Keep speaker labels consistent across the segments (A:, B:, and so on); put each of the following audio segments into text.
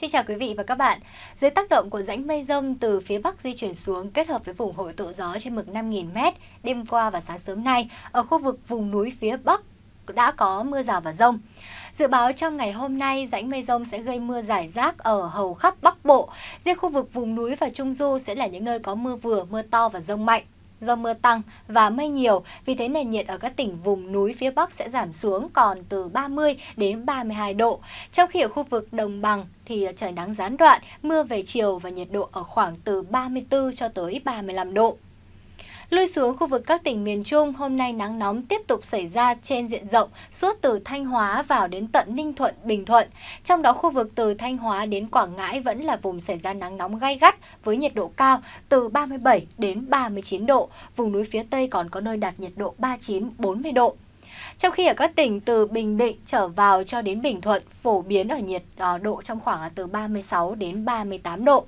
A: Xin chào quý vị và các bạn. Dưới tác động của rãnh mây rông từ phía Bắc di chuyển xuống kết hợp với vùng hội tụ gió trên mực 5.000m, đêm qua và sáng sớm nay, ở khu vực vùng núi phía Bắc đã có mưa rào và rông. Dự báo trong ngày hôm nay, rãnh mây rông sẽ gây mưa rải rác ở hầu khắp Bắc Bộ. Riêng khu vực vùng núi và Trung Du sẽ là những nơi có mưa vừa, mưa to và rông mạnh. Do mưa tăng và mây nhiều, vì thế nền nhiệt ở các tỉnh vùng núi phía Bắc sẽ giảm xuống còn từ 30 đến 32 độ. Trong khi ở khu vực đồng bằng thì trời nắng gián đoạn, mưa về chiều và nhiệt độ ở khoảng từ 34 cho tới 35 độ. Lui xuống khu vực các tỉnh miền Trung, hôm nay nắng nóng tiếp tục xảy ra trên diện rộng suốt từ Thanh Hóa vào đến tận Ninh Thuận, Bình Thuận. Trong đó khu vực từ Thanh Hóa đến Quảng Ngãi vẫn là vùng xảy ra nắng nóng gay gắt với nhiệt độ cao từ 37 đến 39 độ. Vùng núi phía Tây còn có nơi đạt nhiệt độ 39-40 độ. Trong khi ở các tỉnh từ Bình Định trở vào cho đến Bình Thuận phổ biến ở nhiệt ờ, độ trong khoảng là từ 36 đến 38 độ.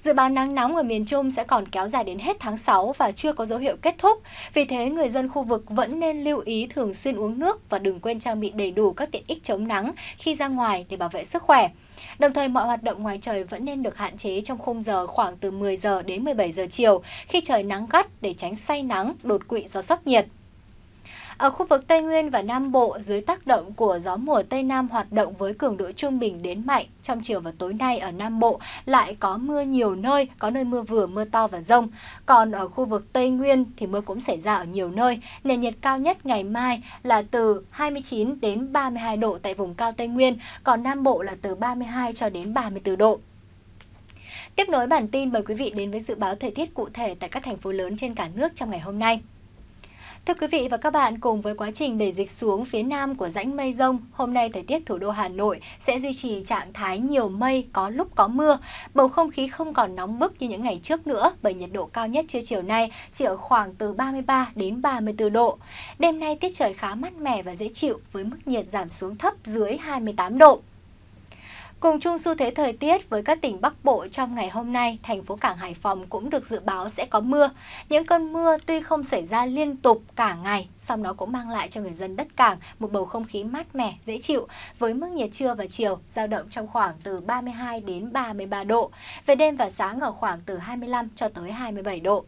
A: Dự báo nắng nóng ở miền Trung sẽ còn kéo dài đến hết tháng 6 và chưa có dấu hiệu kết thúc. Vì thế, người dân khu vực vẫn nên lưu ý thường xuyên uống nước và đừng quên trang bị đầy đủ các tiện ích chống nắng khi ra ngoài để bảo vệ sức khỏe. Đồng thời mọi hoạt động ngoài trời vẫn nên được hạn chế trong khung giờ khoảng từ 10 giờ đến 17 giờ chiều khi trời nắng gắt để tránh say nắng, đột quỵ do sốc nhiệt. Ở khu vực Tây Nguyên và Nam Bộ, dưới tác động của gió mùa Tây Nam hoạt động với cường độ trung bình đến mạnh, trong chiều và tối nay ở Nam Bộ lại có mưa nhiều nơi, có nơi mưa vừa, mưa to và rông. Còn ở khu vực Tây Nguyên thì mưa cũng xảy ra ở nhiều nơi. Nền nhiệt cao nhất ngày mai là từ 29 đến 32 độ tại vùng cao Tây Nguyên, còn Nam Bộ là từ 32 cho đến 34 độ. Tiếp nối bản tin mời quý vị đến với dự báo thời tiết cụ thể tại các thành phố lớn trên cả nước trong ngày hôm nay. Thưa quý vị và các bạn, cùng với quá trình đẩy dịch xuống phía nam của rãnh mây rông, hôm nay thời tiết thủ đô Hà Nội sẽ duy trì trạng thái nhiều mây, có lúc có mưa. Bầu không khí không còn nóng bức như những ngày trước nữa bởi nhiệt độ cao nhất trưa chiều nay chỉ ở khoảng từ 33 đến 34 độ. Đêm nay tiết trời khá mát mẻ và dễ chịu với mức nhiệt giảm xuống thấp dưới 28 độ. Cùng chung xu thế thời tiết với các tỉnh Bắc Bộ trong ngày hôm nay, thành phố Cảng Hải Phòng cũng được dự báo sẽ có mưa. Những cơn mưa tuy không xảy ra liên tục cả ngày, song nó cũng mang lại cho người dân đất cảng một bầu không khí mát mẻ, dễ chịu với mức nhiệt trưa và chiều dao động trong khoảng từ 32 đến 33 độ, về đêm và sáng ở khoảng từ 25 cho tới 27 độ.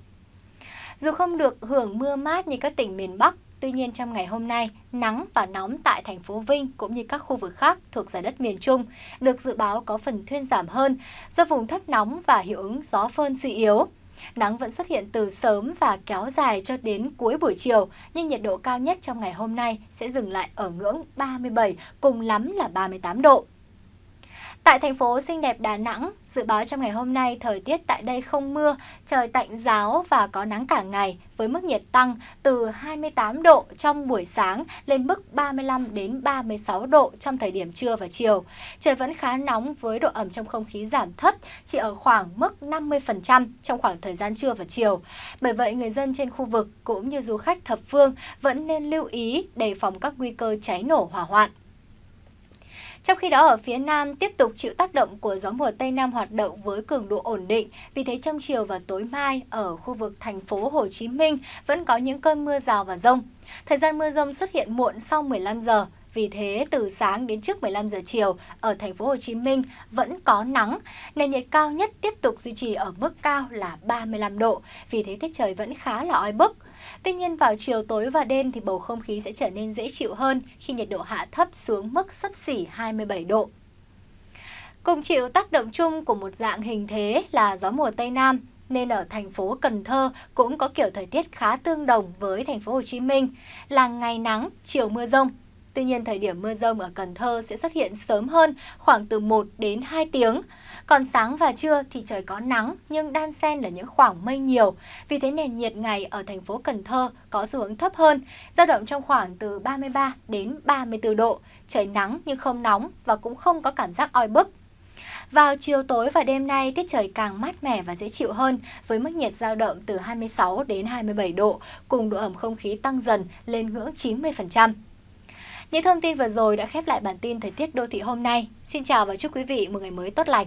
A: Dù không được hưởng mưa mát như các tỉnh miền Bắc, Tuy nhiên trong ngày hôm nay, nắng và nóng tại thành phố Vinh cũng như các khu vực khác thuộc giải đất miền Trung được dự báo có phần thuyên giảm hơn do vùng thấp nóng và hiệu ứng gió phơn suy yếu. Nắng vẫn xuất hiện từ sớm và kéo dài cho đến cuối buổi chiều, nhưng nhiệt độ cao nhất trong ngày hôm nay sẽ dừng lại ở ngưỡng 37, cùng lắm là 38 độ. Tại thành phố xinh đẹp Đà Nẵng, dự báo trong ngày hôm nay thời tiết tại đây không mưa, trời tạnh giáo và có nắng cả ngày với mức nhiệt tăng từ 28 độ trong buổi sáng lên mức 35 đến 36 độ trong thời điểm trưa và chiều. Trời vẫn khá nóng với độ ẩm trong không khí giảm thấp, chỉ ở khoảng mức 50% trong khoảng thời gian trưa và chiều. Bởi vậy người dân trên khu vực cũng như du khách thập phương vẫn nên lưu ý đề phòng các nguy cơ cháy nổ hỏa hoạn. Trong khi đó, ở phía Nam tiếp tục chịu tác động của gió mùa Tây Nam hoạt động với cường độ ổn định. Vì thế trong chiều và tối mai ở khu vực thành phố Hồ Chí Minh vẫn có những cơn mưa rào và rông. Thời gian mưa rông xuất hiện muộn sau 15 giờ, vì thế, từ sáng đến trước 15 giờ chiều, ở thành phố Hồ Chí Minh vẫn có nắng. Nền nhiệt cao nhất tiếp tục duy trì ở mức cao là 35 độ. Vì thế, tiết trời vẫn khá là oi bức. Tuy nhiên vào chiều tối và đêm thì bầu không khí sẽ trở nên dễ chịu hơn khi nhiệt độ hạ thấp xuống mức sấp xỉ 27 độ. Cùng chịu tác động chung của một dạng hình thế là gió mùa Tây Nam, nên ở thành phố Cần Thơ cũng có kiểu thời tiết khá tương đồng với thành phố Hồ Chí Minh, là ngày nắng, chiều mưa rông Tuy nhiên, thời điểm mưa rông ở Cần Thơ sẽ xuất hiện sớm hơn, khoảng từ 1 đến 2 tiếng. Còn sáng và trưa thì trời có nắng, nhưng đan xen là những khoảng mây nhiều. Vì thế nền nhiệt ngày ở thành phố Cần Thơ có xu hướng thấp hơn, dao động trong khoảng từ 33 đến 34 độ. Trời nắng nhưng không nóng và cũng không có cảm giác oi bức. Vào chiều tối và đêm nay, tiết trời càng mát mẻ và dễ chịu hơn, với mức nhiệt dao động từ 26 đến 27 độ, cùng độ ẩm không khí tăng dần lên ngưỡng 90%. Những thông tin vừa rồi đã khép lại bản tin thời tiết đô thị hôm nay. Xin chào và chúc quý vị một ngày mới tốt lành.